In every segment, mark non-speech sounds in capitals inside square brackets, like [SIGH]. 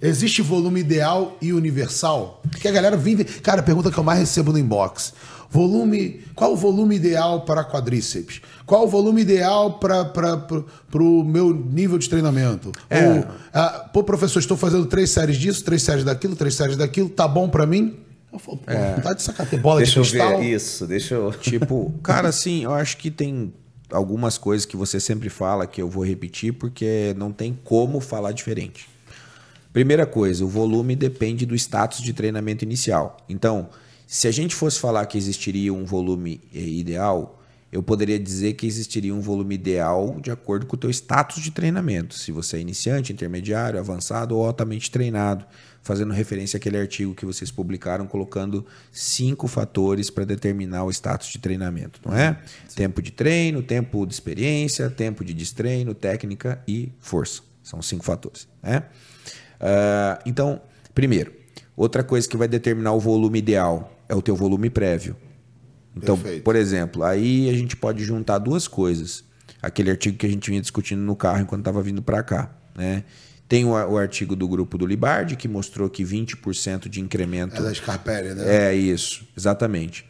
Existe volume ideal e universal? Que a galera vive. Cara, a pergunta que eu mais recebo no inbox. Volume. Qual o volume ideal para quadríceps? Qual o volume ideal para o meu nível de treinamento? É. Ou, ah, pô, professor, estou fazendo três séries disso, três séries daquilo, três séries daquilo, tá bom para mim? Eu falo, pô, é. Tá de sacar a bola deixa de cristal. Eu ver isso, deixa eu. [LAUGHS] Tipo, cara, assim, eu acho que tem algumas coisas que você sempre fala que eu vou repetir porque não tem como falar diferente. Primeira coisa, o volume depende do status de treinamento inicial. Então, se a gente fosse falar que existiria um volume eh, ideal, eu poderia dizer que existiria um volume ideal de acordo com o teu status de treinamento. Se você é iniciante, intermediário, avançado ou altamente treinado, fazendo referência àquele artigo que vocês publicaram colocando cinco fatores para determinar o status de treinamento, não é? Sim. Tempo de treino, tempo de experiência, tempo de destreino, técnica e força. São cinco fatores, né? Ah, então, primeiro, outra coisa que vai determinar o volume ideal é o teu volume prévio. Então, Perfeito. por exemplo, aí a gente pode juntar duas coisas. Aquele artigo que a gente vinha discutindo no carro enquanto estava vindo para cá, né? Tem o, o, artigo do grupo do Libardi que mostrou que 20% de incremento. É da Scarpelli, né? É isso, exatamente.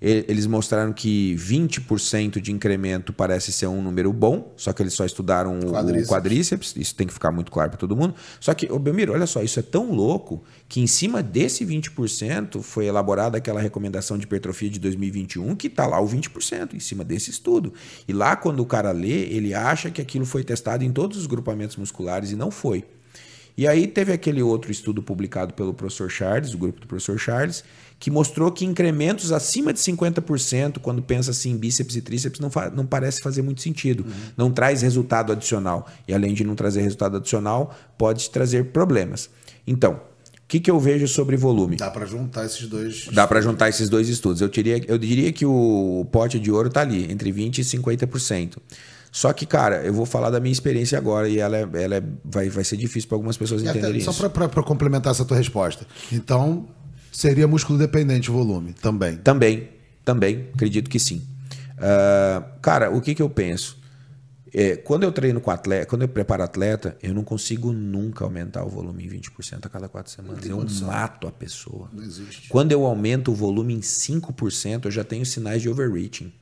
Eles mostraram que 20% de incremento parece ser um número bom, só que eles só estudaram quadríceps. o quadríceps, isso tem que ficar muito claro para todo mundo. Só que, ô Belmiro, olha só, isso é tão louco que em cima desse 20% foi elaborada aquela recomendação de hipertrofia de 2021 que está lá o 20%, em cima desse estudo. E lá, quando o cara lê, ele acha que aquilo foi testado em todos os grupamentos musculares e não foi. E aí teve aquele outro estudo publicado pelo professor Charles, o grupo do professor Charles, que mostrou que incrementos acima de 50%, quando pensa assim em bíceps e tríceps, não, não parece fazer muito sentido. Uhum. Não traz resultado adicional. E além de não trazer resultado adicional, pode trazer problemas. Então, o que, que eu vejo sobre volume? Dá para juntar esses dois. Estudos. Dá para juntar esses dois estudos. Eu, diria, eu diria que o pote de ouro está ali, entre 20% e 50%. Só que, cara, eu vou falar da minha experiência agora e ela, é, ela é, vai, vai ser difícil para algumas pessoas entenderem só isso. Só para complementar essa tua resposta. Então, seria músculo dependente o volume também? Também, também, acredito que sim. Uh, cara, o que, que eu penso? É, quando eu treino com atleta, quando eu preparo atleta, eu não consigo nunca aumentar o volume em 20% a cada quatro semanas. Eu condição. mato a pessoa. Quando eu aumento o volume em 5%, eu já tenho sinais de overreaching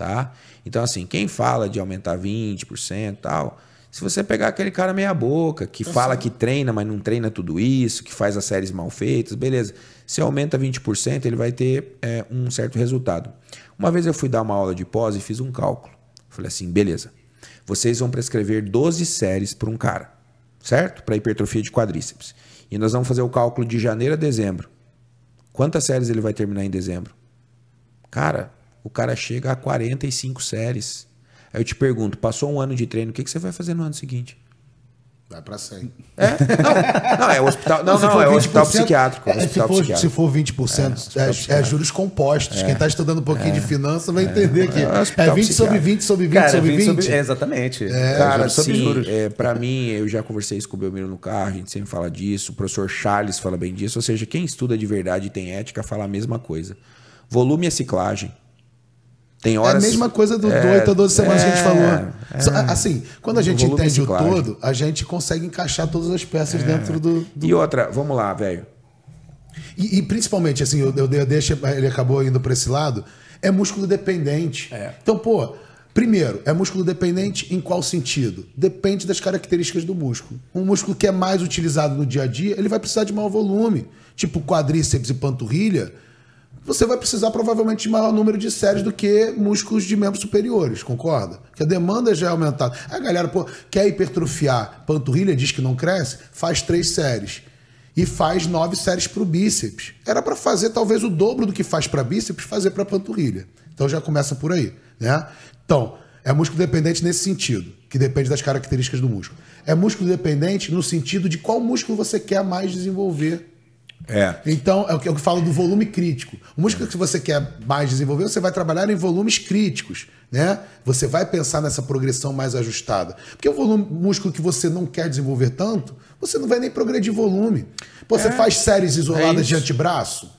tá? Então, assim, quem fala de aumentar 20% e tal, se você pegar aquele cara meia boca, que fala que treina, mas não treina tudo isso, que faz as séries mal feitas, beleza. Se aumenta 20%, ele vai ter é, um certo resultado. Uma vez eu fui dar uma aula de pós e fiz um cálculo. Falei assim, beleza, vocês vão prescrever 12 séries para um cara, certo? Para hipertrofia de quadríceps. E nós vamos fazer o cálculo de janeiro a dezembro. Quantas séries ele vai terminar em dezembro? Cara, o cara chega a 45 séries. Aí eu te pergunto, passou um ano de treino, o que, que você vai fazer no ano seguinte? Vai para 100. É? Não, não, é o hospital, não, não, não é o hospital psiquiátrico. É, é hospital se, for, psiquiátrico. se for 20%, é, é, é juros compostos. É. Quem está estudando um pouquinho de é. finança vai é. entender que é, 20 sobre 20 sobre 20 Cara, sobre 20. Sobre, exatamente. É, Cara, sobre sim, juros. É, para mim, eu já conversei isso com o Belmiro no carro, a gente sempre fala disso, o professor Charles fala bem disso. Ou seja, quem estuda de verdade e tem ética fala a mesma coisa. Volume é ciclagem. Tem horas. É a mesma coisa do, é, 8 a 12 semanas é, que a gente é, falou. É, assim, quando a gente entende o todo, a gente consegue encaixar todas as peças é. dentro do, do, E outra, vamos lá, velho. E, e, principalmente, assim, eu, eu, deixo, ele acabou indo para esse lado, é músculo dependente. É. Então, pô, Primeiro, é músculo dependente em qual sentido? Depende das características do músculo. Um músculo que é mais utilizado no dia a dia, ele vai precisar de maior volume, tipo quadríceps e panturrilha você vai precisar provavelmente de maior número de séries do que músculos de membros superiores, concorda? Que a demanda já é aumentada. A galera pô, quer hipertrofiar panturrilha, diz que não cresce, faz três séries. E faz nove séries para o bíceps. Era para fazer talvez o dobro do que faz para bíceps, fazer para panturrilha. Então já começa por aí, né? Então, é músculo dependente nesse sentido, que depende das características do músculo. É músculo dependente no sentido de qual músculo você quer mais desenvolver é. Então, é, é o que eu falo do volume crítico. O músculo que você quer mais desenvolver, você vai trabalhar em volumes críticos, né? Você vai pensar nessa progressão mais ajustada. Porque o volume músculo que você não quer desenvolver tanto, você não vai nem progredir volume. Pô, é. você faz séries isoladas é de antebraço,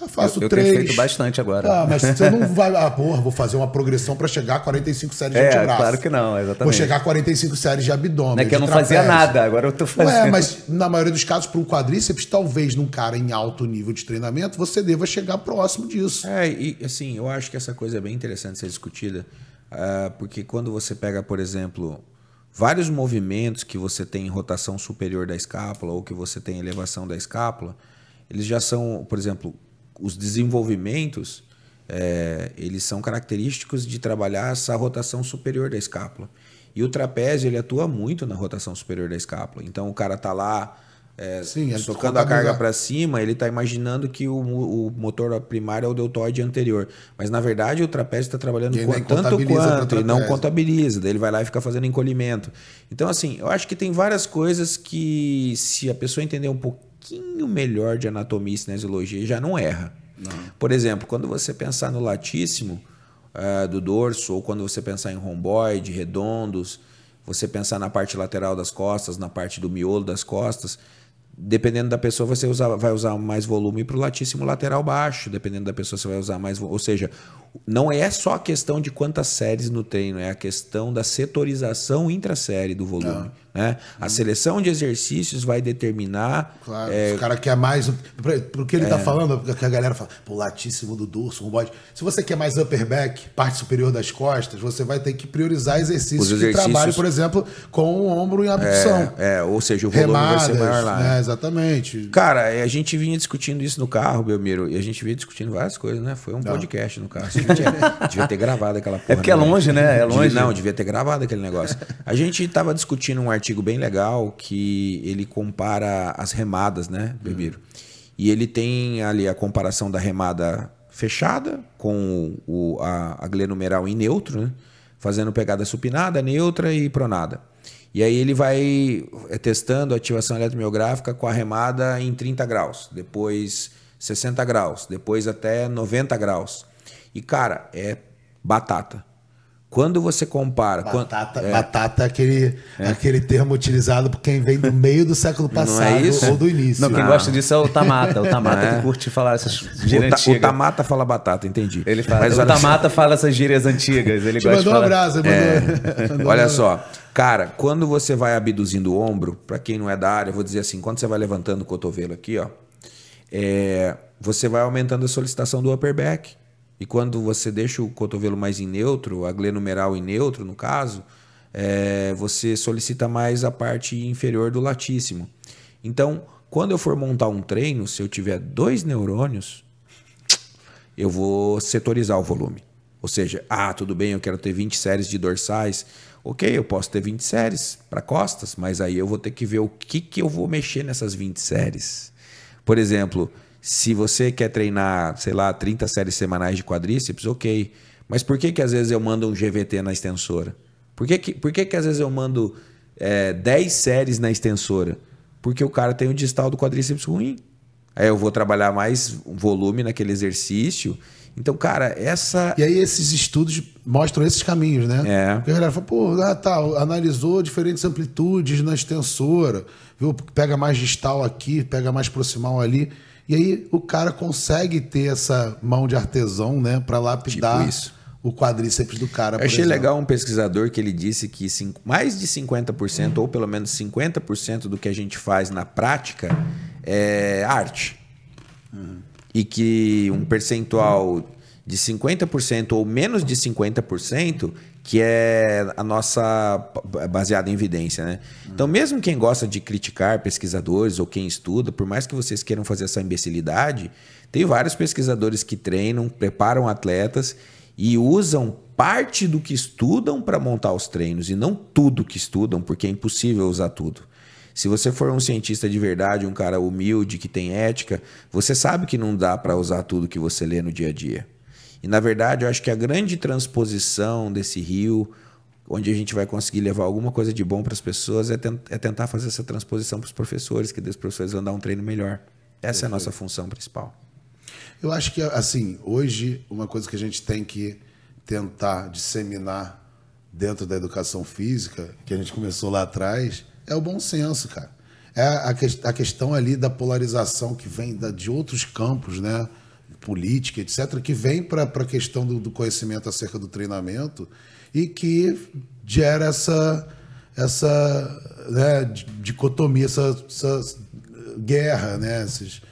ah, faço eu, eu três. Eu tenho feito bastante agora. Ah, mas você não [LAUGHS] vai. Ah, porra, vou fazer uma progressão para chegar a 45 séries é, de é Claro que não, exatamente. Vou chegar a 45 séries de abdômen. é que eu não trapézio. fazia nada, agora eu tô fazendo. É, mas na maioria dos casos, para um quadríceps, talvez num cara em alto nível de treinamento, você deva chegar próximo disso. É, e assim, eu acho que essa coisa é bem interessante ser discutida, ah, porque quando você pega, por exemplo, vários movimentos que você tem rotação superior da escápula ou que você tem elevação da escápula, eles já são, por exemplo, os desenvolvimentos é, eles são característicos de trabalhar essa rotação superior da escápula. E o trapézio ele atua muito na rotação superior da escápula. Então o cara tá lá é, Sim, tocando tá a carga para cima, ele está imaginando que o, o, motor primário é o deltoide anterior. Mas na verdade o trapézio está trabalhando com, tanto quanto e não contabiliza. Daí ele vai lá e fica fazendo encolhimento. Então, assim, eu acho que tem várias coisas que, se a pessoa entender um pouco pouquinho melhor de anatomia e cinesiologia já não erra. Não. Por exemplo, quando você pensar no latíssimo uh, do dorso, ou quando você pensar em romboide, redondos, você pensar na parte lateral das costas, na parte do miolo das costas, dependendo da pessoa, você usa, vai usar mais volume para o latíssimo lateral baixo, dependendo da pessoa, você vai usar mais. Ou seja, não é só a questão de quantas séries no treino, é a questão da setorização intra-série do volume. Ah. Né? A hum. seleção de exercícios vai determinar. Claro, é... o cara quer mais. Porque ele está é. falando, porque a galera fala, pô, latíssimo do dorso, um bode. Se você quer mais upper back, parte superior das costas, você vai ter que priorizar exercícios, de exercícios... que por exemplo, com o ombro em abdução. É, é ou seja, o volume Remadas, vai ser maior lá. Né? Exatamente. Cara, a gente vinha discutindo isso no carro, Belmiro, e a gente vinha discutindo várias coisas, né? Foi um Não. podcast no carro. É. Devia, ter gravado aquela é porra. É porque é né? longe, né? É longe. Devia, não, devia ter gravado aquele negócio. A gente estava discutindo um artigo bem legal que ele compara as remadas, né, Belmiro? Hum. E ele tem ali a comparação da remada fechada com o, a, a glenumeral em neutro, né? fazendo pegada supinada, neutra e pronada. E aí ele vai é, testando a ativação eletromiográfica com a remada em 30 graus, depois 60 graus, depois até 90 graus. E, cara, é batata. Quando você compara. Batata, quando, é, batata é aquele, é. aquele termo utilizado por quem vem do meio do século é passado é ou do início. Não, quem não. Ah. gosta disso é o Tamata. O Tamata [LAUGHS] é. que curte falar essas gírias antigas. O Tamata fala batata, entendi. Ele fala, Mas o Tamata fala essas gírias antigas. Ele Te gosta mandou de falar... [LAUGHS] um abraço, mandou... Olha só. Cara, quando você vai abduzindo o ombro, para quem não é da área, eu vou dizer assim: quando você vai levantando o cotovelo aqui, ó, você vai aumentando a solicitação do upper back. E quando você deixa o cotovelo mais em neutro, a glenumeral em neutro, no caso, é, você solicita mais a parte inferior do latíssimo. Então, quando eu for montar um treino, se eu tiver dois neurônios, eu vou setorizar o volume. Ou seja, ah, tudo bem, eu quero ter 20 séries de dorsais. Ok, eu posso ter 20 séries para costas, mas aí eu vou ter que ver o que, que eu vou mexer nessas 20 séries. Por exemplo, se você quer treinar, sei lá, 30 séries semanais de quadríceps, ok. Mas por que, que às vezes eu mando um GVT na extensora? Por que, que, por que, que às vezes eu mando é, 10 séries na extensora? Porque o cara tem o distal do quadríceps ruim. Aí eu vou trabalhar mais volume naquele exercício então, cara, essa. E aí esses estudos mostram esses caminhos, né? É. Porque a galera fala, pô, ah, tá, analisou diferentes amplitudes na extensora, viu? Pega mais distal aqui, pega mais proximal ali. E aí o cara consegue ter essa mão de artesão, né? Para lapidar tipo o quadríceps do cara. Eu achei legal um pesquisador que ele disse que cinco, mais de 50%, hum. ou pelo menos 50% do que a gente faz na prática é arte. Uhum e que um percentual de 50% ou menos de 50%, que é a nossa baseada em evidência, né? Então, mesmo quem gosta de criticar pesquisadores ou quem estuda, por mais que vocês queiram fazer essa imbecilidade, tem vários pesquisadores que treinam, preparam atletas e usam parte do que estudam para montar os treinos e não tudo que estudam, porque é impossível usar tudo. Se você for um cientista de verdade, um cara humilde, que tem ética, você sabe que não dá para usar tudo que você lê no dia a dia. E na verdade, eu acho que a grande transposição desse rio, onde a gente vai conseguir levar alguma coisa de bom para as pessoas, é, é, tentar fazer essa transposição para os professores, que os professores vão dar um treino melhor. Essa é a nossa função principal. Eu acho que, assim, hoje, uma coisa que a gente tem que tentar disseminar dentro da educação física, que a gente começou lá atrás, é o bom senso, cara. É a, que, a questão ali da polarização que vem da, de outros campos, né? Política, etc., que vem para a questão do, do conhecimento acerca do treinamento e que gera essa, essa né, dicotomia, essa, essa guerra, né? Esses,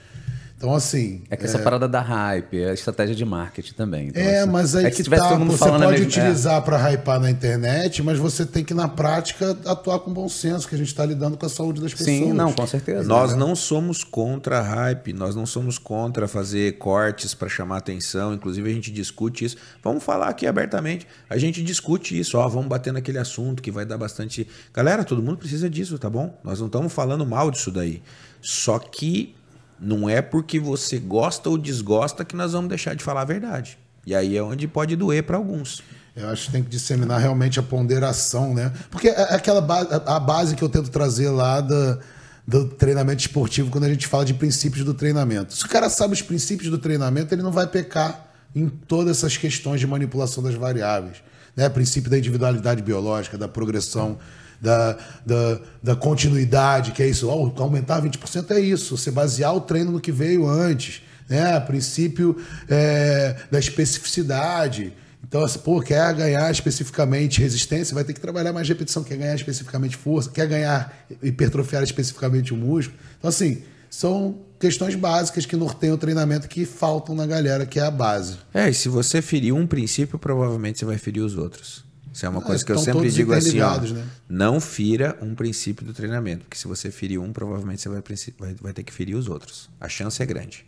então, assim. É que essa é parada da hype, é a estratégia de marketing também. Então, é, assim, mas aí é que, que tá, você pode é. utilizar é. para hypar na internet, mas você tem que, na prática, atuar com bom senso, que a gente está lidando com a saúde das pessoas. Sim, não, com certeza. Nós né? não somos contra a hype, nós não somos contra fazer cortes para chamar atenção, inclusive a gente discute isso. Vamos falar aqui abertamente, a gente discute isso, ó, vamos bater naquele assunto que vai dar bastante. Galera, todo mundo precisa disso, tá bom? Nós não estamos falando mal disso daí. Só que não é porque você gosta ou desgosta que nós vamos deixar de falar a verdade. E aí é onde pode doer para alguns. Eu acho que tem que disseminar realmente a ponderação, né? Porque é, é aquela a base que eu tento trazer lá da, do treinamento esportivo, quando a gente fala de princípios do treinamento. Se o cara sabe os princípios do treinamento, ele não vai pecar em todas essas questões de manipulação das variáveis. Né? princípio da individualidade biológica, da progressão da, da, da continuidade, que é isso. aumentar 20% é isso, você basear o treino no que veio antes, né? A princípio é, da especificidade. Então, assim, pô, quer ganhar especificamente resistência, vai ter que trabalhar mais repetição, quer ganhar especificamente força, quer ganhar hipertrofiar especificamente o músculo. Então, assim, são questões básicas que norteiam o treinamento que faltam na galera, que é a base. É, e se você ferir um princípio, provavelmente você vai ferir os outros. Isso é uma ah, coisa que eu sempre digo assim, ó, né? não fira um princípio do treinamento, porque se você ferir um, provavelmente você vai, vai, vai ter que ferir os outros. A chance é grande.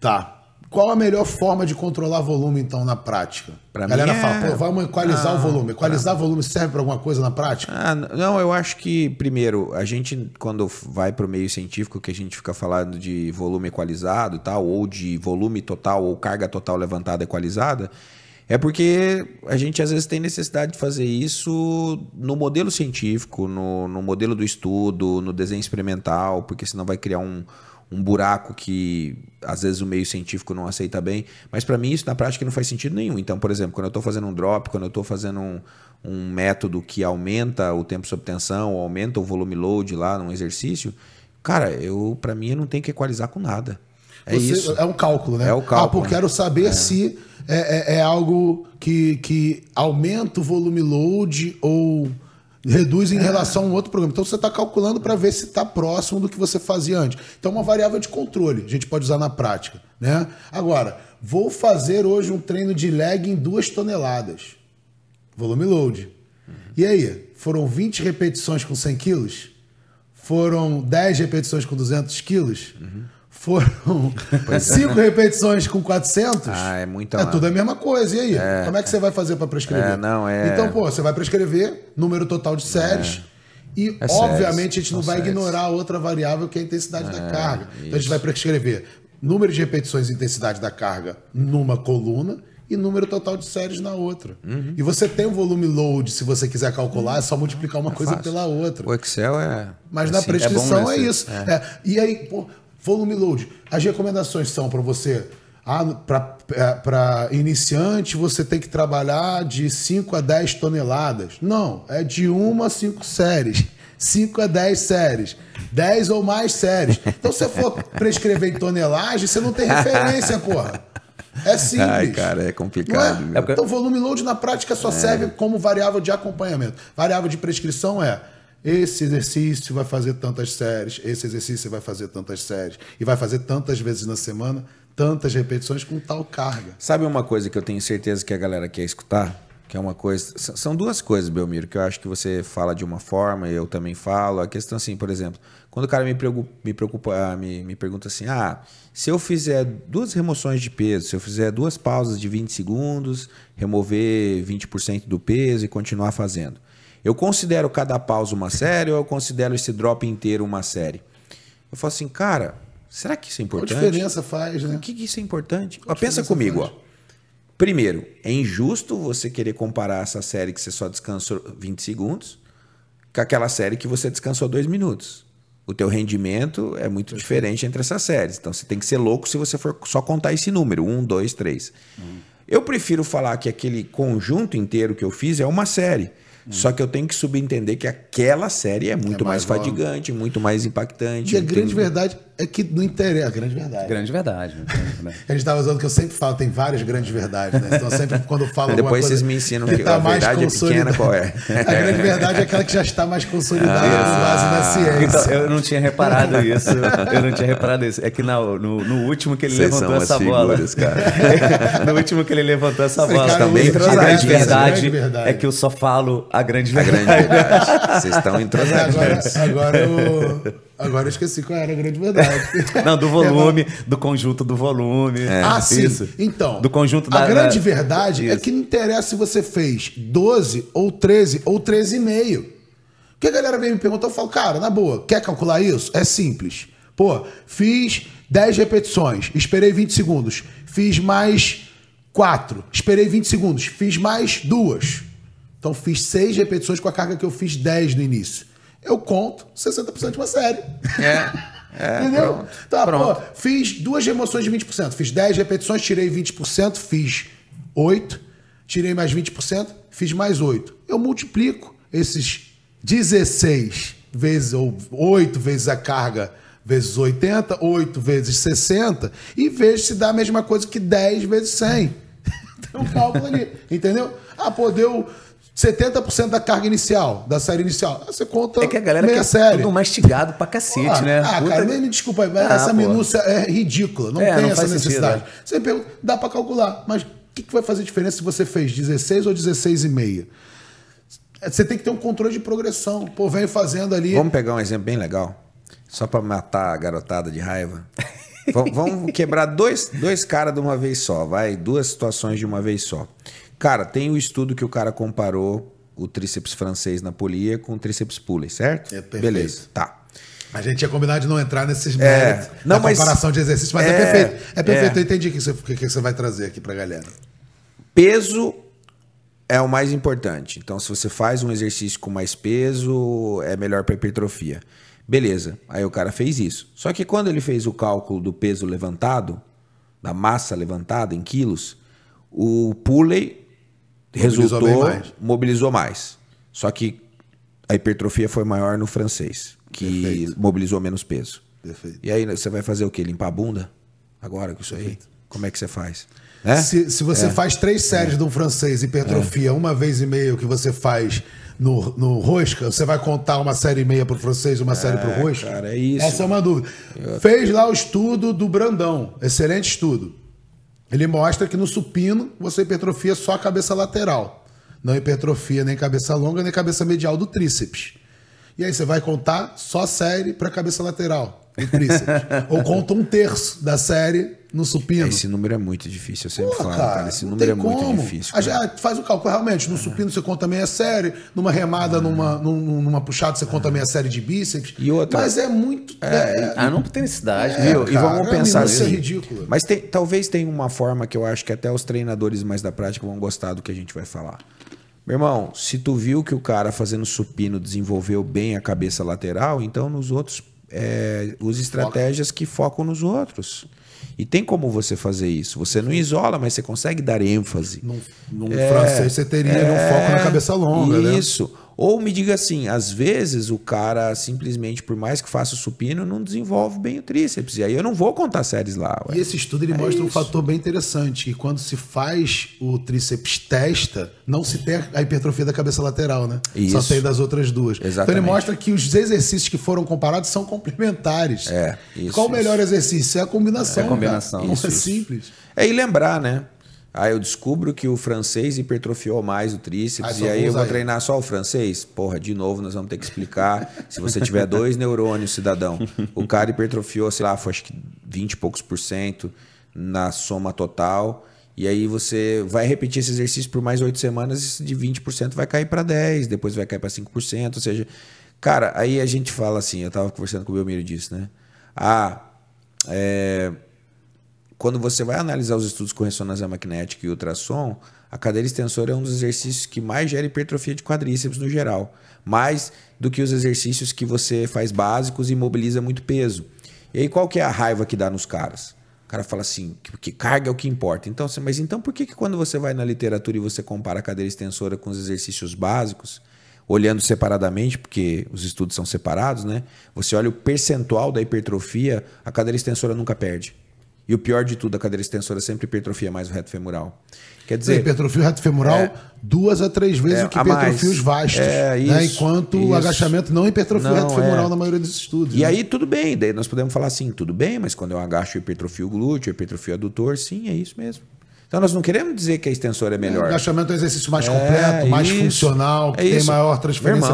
Tá. Qual a melhor forma de controlar volume, então, na prática? Pra a galera é... fala, pô, vamos equalizar ah, o volume. Equalizar o volume serve para alguma coisa na prática? Ah, não, eu acho que, primeiro, a gente, quando vai para o meio científico, que a gente fica falando de volume equalizado tal, ou de volume total, ou carga total levantada equalizada, é porque a gente às vezes tem necessidade de fazer isso no modelo científico, no, no modelo do estudo, no desenho experimental, porque senão vai criar um, um buraco que às vezes o meio científico não aceita bem. Mas para mim isso na prática não faz sentido nenhum. Então, por exemplo, quando eu estou fazendo um drop, quando eu estou fazendo um, um método que aumenta o tempo sob tensão, aumenta o volume load lá num exercício, cara, eu para mim eu não tenho que equalizar com nada. É, isso. é um cálculo, né? É o cálculo. Ah, porque quero saber é. se é, é, é, algo que, que aumenta o volume load ou reduz em é. relação a um outro programa. Então você está calculando para ver se está próximo do que você fazia antes. Então é uma variável de controle, a gente pode usar na prática. Né? Agora, vou fazer hoje um treino de lag em duas toneladas. Volume load. E aí, foram 20 repetições com 100 quilos? Foram 10 repetições com 200 quilos? Uhum foram é. cinco é. repetições com 400, ah, é, muito é tudo a mesma coisa. E aí? É. Como é que você vai fazer para prescrever? É, não, é... Então, pô, você vai prescrever número total de séries. É. E, é obviamente, séries. a gente não vai séries. ignorar a outra variável que é a intensidade da carga. Isso. Então, a gente vai prescrever número de repetições e intensidade da carga numa coluna e número total de séries na outra. Uhum. E você tem o um volume load, se você quiser calcular, uhum. é só uhum. multiplicar uma é coisa fácil. pela outra. O Excel é. Mas assim, na prescrição é, é isso. É. E aí, pô, Volume load. As recomendações são para você. Ah, para é, iniciante você tem que trabalhar de 5 a 10 toneladas. Não, é de 1 a 5 séries. 5 a 10 séries. 10 ou mais séries. Então, se você for prescrever em tonelagem, você não tem referência, porra. É simples. Ai, cara, é complicado. É? é então, volume load na prática só é. serve como variável de acompanhamento. Variável de prescrição é esse exercício vai fazer tantas séries, esse exercício vai fazer tantas séries, e vai fazer tantas vezes na semana, tantas repetições com tal carga. Sabe uma coisa que eu tenho certeza que a galera quer escutar? Que é uma coisa. São duas coisas, Belmiro, que eu acho que você fala de uma forma e eu também falo. A questão, assim, por exemplo, quando o cara me preocupa, me, preocupa, ah, me, me pergunta assim: ah, se eu fizer duas remoções de peso, se eu fizer duas pausas de 20 segundos, remover 20% do peso e continuar fazendo. Eu considero cada pausa uma série ou eu considero esse drop inteiro uma série? Eu falo assim, cara, será que isso é importante? Qual diferença faz, né? O que, que isso é importante? Ó, pensa comigo, faz? ó. Primeiro, é injusto você querer comparar essa série que você só descansou 20 segundos com aquela série que você descansou 2 minutos. O teu rendimento é muito Perfeito. diferente entre essas séries. Então você tem que ser louco se você for só contar esse número: 1, 2, 3. Eu prefiro falar que aquele conjunto inteiro que eu fiz é uma série. Só que eu tenho que subentender que aquela série é muito é mais, mais fadigante, muito mais impactante. E a grande verdade é que não interessa. É grande verdade. Grande verdade. Né? Grande verdade. a gente estava usando que eu sempre falo, tem várias grandes verdades, né? Então, sempre quando eu falo [LAUGHS] Depois vocês me ensinam que, que tá a verdade é pequena, qual é? a grande verdade é aquela que já está mais consolidada ah, base da ciência. Então, eu não tinha reparado isso. Eu não tinha reparado isso. É que na, no, no, último que ele Vocês levantou essa figuras, bola. Cara. [LAUGHS] no último que ele levantou essa Esse bola. Também tá a grande verdade, é que eu só falo a grande verdade. A grande verdade. Vocês estão entrosados. Agora, né? agora o. Agora eu esqueci qual era a grande verdade. [LAUGHS] Não, do é volume, é, do conjunto do volume. É. Ah, sim. Isso. Então, do conjunto da, a grande verdade é isso. é que não interessa se você fez 12 ou 13 ou 13,5. Porque a galera vem me perguntar, eu falo, cara, na boa, quer calcular isso? É simples. Pô, fiz 10 repetições, esperei 20 segundos. Fiz mais 4, esperei 20 segundos. Fiz mais 2. Então fiz 6 repetições com a carga que eu fiz 10 no início eu conto 60% de uma série. É. [LAUGHS] É, Entendeu? Pronto, tá, pronto. Pô, fiz duas remoções de 20%. Fiz 10 repetições, tirei 20%, fiz 8, tirei mais 20%, fiz mais 8. Eu multiplico esses 16 vezes ou 8 vezes a carga vezes 80, 8 vezes 60 e vejo se dá a mesma coisa que 10 vezes 100. Tem um cálculo ali, entendeu? Ah, pô, deu 70% da carga inicial, da série inicial. Você conta. É que a galera meia quer é série. tudo mastigado pra cacete, ah, né? Ah, Puta... cara, me, me desculpa, mas ah, essa pô. minúcia é ridícula. Não é, tem não essa necessidade. Sentido, né? Você pergunta, dá para calcular, mas o que, que vai fazer diferença se você fez 16 ou 16,5? Você tem que ter um controle de progressão. Pô, vem fazendo ali. Vamos pegar um exemplo bem legal. Só para matar a garotada de raiva. [LAUGHS] vamos, vamos quebrar dois, dois caras de uma vez só, vai. Duas situações de uma vez só. Cara, tem o um estudo que o cara comparou o tríceps francês na polia com o tríceps pulley, certo? É perfeito. Beleza, tá. A gente tinha combinado de não entrar nesses é, não, mas, comparação de exercício, mas é, é perfeito. É perfeito, é. eu entendi o que, você, que você vai trazer aqui pra galera. Peso é o mais importante. Então, se você faz um exercício com mais peso, é melhor para hipertrofia. Beleza, aí o cara fez isso. Só que quando ele fez o cálculo do peso levantado, da massa levantada em quilos, o pulley resultou, mobilizou mais. mobilizou mais. Só que a hipertrofia foi maior no francês, que Perfeito. mobilizou menos peso. Perfeito. E aí você vai fazer o quê? Limpar a bunda? Agora com isso Perfeito. aí? Como é que você faz? É? Se, se, você é. faz três é. séries é. de um francês, hipertrofia, é. uma vez e meia que você faz no, no rosca, você vai contar uma série e meia para o francês, uma é, série para o rosca? Cara, é isso. Essa é uma dúvida. Eu... Fez lá o estudo do Brandão, excelente estudo. Ele mostra que no supino você hipertrofia só a cabeça lateral. Não hipertrofia nem cabeça longa, nem cabeça medial do tríceps. E aí você vai contar só série para cabeça lateral do tríceps. [LAUGHS] Ou conta um terço da série no supino. Esse número é muito difícil, eu sempre Pô, falo, cara, cara. Esse número é como. muito difícil. Cara. Ah, faz o cálculo, realmente. No é. supino você conta meia série, numa remada, ah. numa, numa puxada você conta meia série de bíceps. E outra. Mas é muito. É, ah, não tem necessidade, viu? Cara, e vamos pensar isso É ridículo. Mas tem, talvez tenha uma forma que eu acho que até os treinadores mais da prática vão gostar do que a gente vai falar. Meu irmão, se tu viu que o cara fazendo supino desenvolveu bem a cabeça lateral, então nos outros é, use estratégias que focam nos outros. E tem como você fazer isso. Você não isola, mas você consegue dar ênfase. Num, num é, francês você teria é, um foco na cabeça longa, né? isso. né? Ou me diga assim, às vezes o cara simplesmente, por mais que faça o supino, não desenvolve bem o tríceps. E aí eu não vou contar séries lá. Ué. E esse estudo ele é mostra isso. um fator bem interessante, que quando se faz o tríceps testa, não se tem a hipertrofia da cabeça lateral, né? Isso. Só tem das outras duas. Exatamente. Então ele mostra que os exercícios que foram comparados são complementares. É, isso, Qual o melhor exercício? É a combinação. É a combinação. É isso, é simples. É, e lembrar, né? Aí eu descubro que o francês hipertrofiou mais o tríceps, aí ah, e aí eu vou aí. treinar só o francês? Porra, de novo, nós vamos ter que explicar. [LAUGHS] se você tiver dois neurônios, cidadão, o cara hipertrofiou, sei lá, foi acho que 20 e poucos por cento na soma total. E aí você vai repetir esse exercício por mais oito semanas, de 20% vai cair para 10%, depois vai cair para 5%. Ou seja, cara, aí a gente fala assim, eu estava conversando com o Belmiro disso, né? Ah, é, quando você vai analisar os estudos com ressonância magnética e ultrassom, a cadeira extensora é um dos exercícios que mais gera hipertrofia de quadríceps no geral, mais do que os exercícios que você faz básicos e mobiliza muito peso. E aí qual que é a raiva que dá nos caras? O cara fala assim, que, que carga é o que importa. Então, mas então por que, que quando você vai na literatura e você compara a cadeira extensora com os exercícios básicos, olhando separadamente, porque os estudos são separados, né? Você olha o percentual da hipertrofia, a cadeira extensora nunca perde. E o pior de tudo, a cadeira extensora sempre hipertrofia mais o reto femoral. Quer dizer. Hipertrofia o reto femoral é, duas a três vezes é, o que hipertrofia os vastos. É, né? isso, né? Enquanto isso. o agachamento não hipertrofia não, o reto femoral é. na maioria dos estudos. E né? aí, tudo bem, daí nós podemos falar assim, tudo bem, mas quando eu agacho, eu hipertrofio o glúteo, hipertrofia hipertrofio o adutor, sim, é isso mesmo. Então nós não queremos dizer que a extensora é, é melhor. O agachamento é um exercício mais é, completo, mais isso, funcional, é que tem maior transferência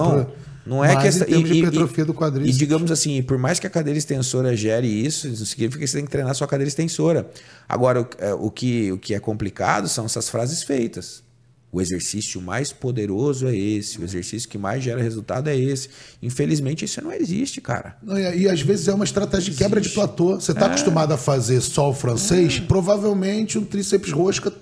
não é que essa... e, do E digamos assim, por mais que a cadeira extensora gere isso, isso significa que você tem que treinar sua cadeira extensora. Agora, o, é, o, que, o que é complicado são essas frases feitas. O exercício mais poderoso é esse, o exercício que mais gera resultado é esse. Infelizmente, isso não existe, cara. e, e, às vezes é uma estratégia de quebra de platô. Você está é. acostumado a fazer só o francês, é. provavelmente um tríceps rosca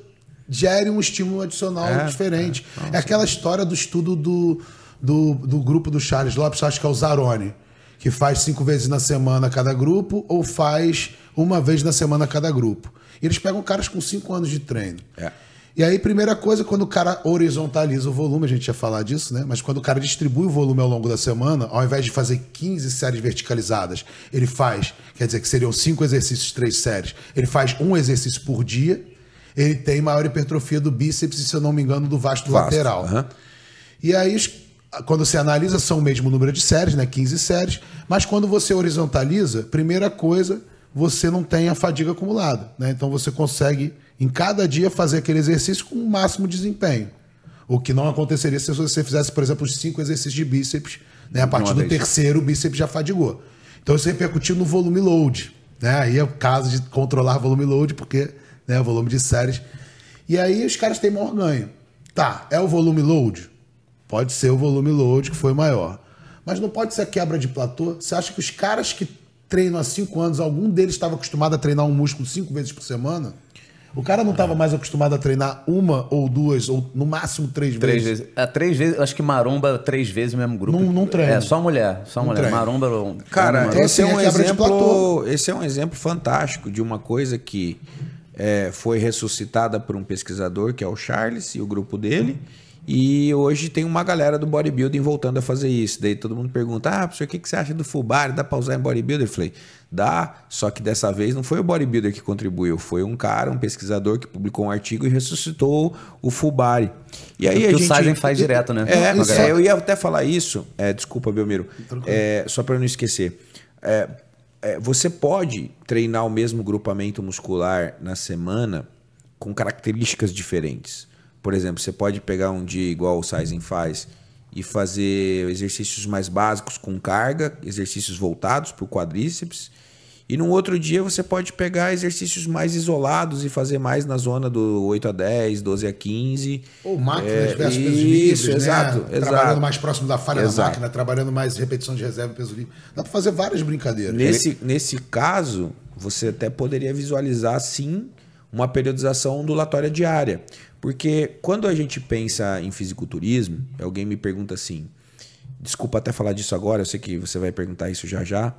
gere um estímulo adicional é. diferente. É. é aquela história do estudo do do, do grupo do Charles Lopes, acho que é o Zarone, que faz cinco vezes na semana cada grupo ou faz uma vez na semana cada grupo. E eles pegam caras com cinco anos de treino. É. E aí, primeira coisa, quando o cara horizontaliza o volume, a gente ia falar disso, né? Mas quando o cara distribui o volume ao longo da semana, ao invés de fazer 15 séries verticalizadas, ele faz, quer dizer que seriam cinco exercícios, três séries, ele faz um exercício por dia, ele tem maior hipertrofia do bíceps e, se eu não me engano, do vasto, vasto. lateral. Uhum. E aí quando você analisa, são o mesmo número de séries, né? 15 séries. Mas quando você horizontaliza, primeira coisa, você não tem a fadiga acumulada. Né? Então você consegue, em cada dia, fazer aquele exercício com o máximo desempenho. O que não aconteceria se você fizesse, por exemplo, os cinco exercícios de bíceps. Né? A partir do terceiro, o bíceps já fadigou. Então isso repercutiu no volume load. Né? Aí é o caso de controlar volume load, porque né, volume de séries. E aí os caras têm maior ganho. Tá, é o volume load? Pode ser o volume load que foi maior. Mas não pode ser a quebra de platô. Você acha que os caras que treinam há cinco anos, algum deles estava acostumado a treinar um músculo cinco vezes por semana? O cara não estava ah. mais acostumado a treinar uma ou duas, ou no máximo três, três vezes. vezes. É, três vezes. Acho que maromba três vezes no mesmo grupo. Não, não treina. É, só mulher. Só não mulher. Treino. Maromba. É cara, é então, assim, esse, é um exemplo, esse é um exemplo fantástico de uma coisa que é, foi ressuscitada por um pesquisador, que é o Charles e o grupo dele. Hum e hoje tem uma galera do bodybuilding voltando a fazer isso. Daí todo mundo pergunta: ah, professor, o que você acha do full body? Dá pra usar em bodybuilder? Eu falei: dá, só que dessa vez não foi o bodybuilder que contribuiu, foi um cara, um pesquisador que publicou um artigo e ressuscitou o full body. E aí é a gente. O Sazen faz direto, né? É, é, eu ia até falar isso, é, desculpa, Belmiro, é, só para não esquecer. É, você pode treinar o mesmo grupamento muscular na semana com características diferentes. Por exemplo, você pode pegar um dia igual o Sizing faz e fazer exercícios mais básicos com carga, exercícios voltados para o quadríceps. E no outro dia você pode pegar exercícios mais isolados e fazer mais na zona do 8 a 10, 12 a 15. Ou máquinas é, versus pesos livres, isso, né? exato, Trabalhando mais próximo da falha exato. da máquina, trabalhando mais repetição de reserva e peso livre. Dá para fazer várias brincadeiras. Nesse, nesse caso, você até poderia visualizar, sim, uma periodização ondulatória diária. Porque quando a gente pensa em fisiculturismo, alguém me pergunta assim, desculpa até falar disso agora, eu sei que você vai perguntar isso já já.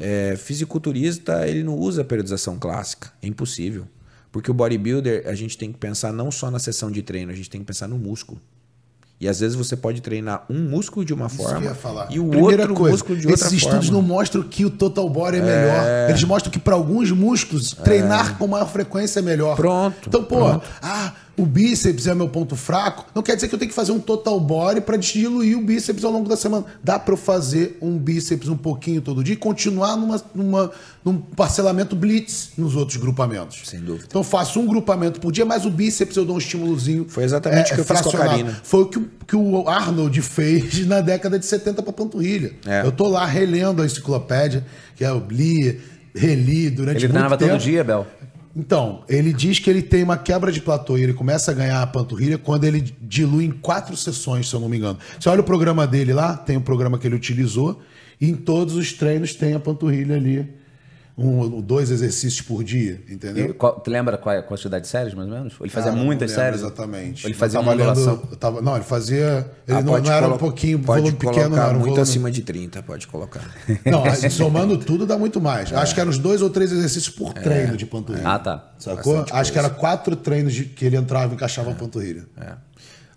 É, fisiculturista, ele não usa periodização clássica, é impossível. Porque o bodybuilder, a gente tem que pensar não só na sessão de treino, a gente tem que pensar no músculo. E às vezes você pode treinar um músculo de uma Isso forma e o Primeira outro coisa, músculo de outra forma. Esses estudos não mostram que o total body é, é... melhor. Eles mostram que para alguns músculos é... treinar com maior frequência é melhor. Pronto. Então, pô, pronto. ah, o bíceps é meu ponto fraco, não quer dizer que eu tenho que fazer um total body para diluir o bíceps ao longo da semana. Dá para eu fazer um bíceps um pouquinho todo dia e continuar numa, numa, num parcelamento blitz nos outros grupamentos. Sem dúvida. Então faço um grupamento por dia, mas o bíceps eu dou um estímulozinho. Foi exatamente é, o que eu fiz com a Karina. Foi o que, que o Arnold [LAUGHS] fez na década de 70 para panturrilha. É. Eu tô lá relendo a enciclopédia, que eu é li, reli durante Ele muito tempo. Ele treinava todo dia, Bel? Então, ele diz que ele tem uma quebra de platô e ele começa a ganhar a panturrilha quando ele dilui em quatro sessões, se eu não me engano. Você olha o programa dele lá, tem o um programa que ele utilizou, e em todos os treinos tem a panturrilha ali um ou dois exercícios por dia, entendeu? E, qual, tu lembra qual é a quantidade de séries, mais ou menos? Ele fazia ah, muitas séries? Exatamente. ele fazia uma lendo, tava, Não, ele fazia. Ele ah, não, não era um pouquinho, pode volume colocar pequeno, não era um muito volume... acima de 30, pode colocar. [LAUGHS] Não, assim, [LAUGHS] somando tudo dá muito mais. É. Acho que eram uns dois ou três exercícios por é. treino de panturrilha. Ah, tá. Sacou? Acho coisa. que era quatro treinos de, que ele entrava e encaixava é. a panturrilha. É.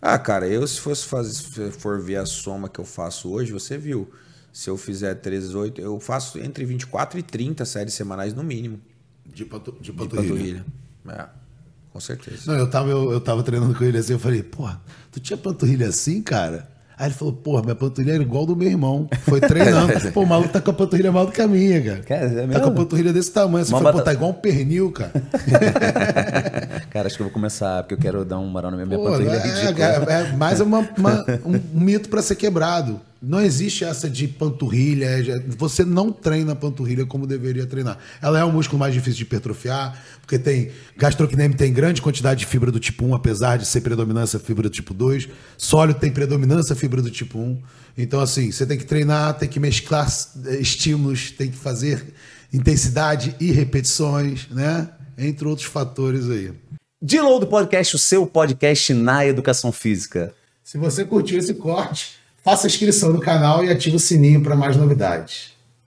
Ah, cara, eu se fosse fazer, for ver a soma que eu faço hoje, você viu. Se eu fizer 13, 8, eu faço entre 24 e 30 séries semanais no mínimo. De, patu, de, panturrilha. de panturrilha. É, com certeza. Não, eu tava, eu, eu tava treinando com ele assim, eu falei, porra, tu tinha panturrilha assim, cara? Aí ele falou, porra, minha panturrilha era igual do meu irmão. Foi treinando. [LAUGHS] pô, o maluco tá com a panturrilha mal do que a minha, cara. cara é tá com a panturrilha desse tamanho. Você falou, pô, tá igual um pernil, cara. [LAUGHS] Cara, acho que eu vou começar, porque eu quero dar um moral na minha, minha panturrilha é é, é, é, é, mais uma, uma, um mito para ser quebrado. Não existe essa de panturrilha. É, você não treina panturrilha como deveria treinar. Ela é o músculo mais difícil de hipertrofiar, porque tem gastrocnêmio tem grande quantidade de fibra do tipo 1, apesar de ser predominância fibra do tipo 2. Sólido tem predominância fibra do tipo 1. Então, assim, você tem que treinar, tem que mesclar estímulos, tem que fazer intensidade e repetições, né? Entre outros fatores aí. De do Podcast, o seu podcast na educação física. Se você curtiu esse corte, faça inscrição no canal e ative o sininho para mais novidades.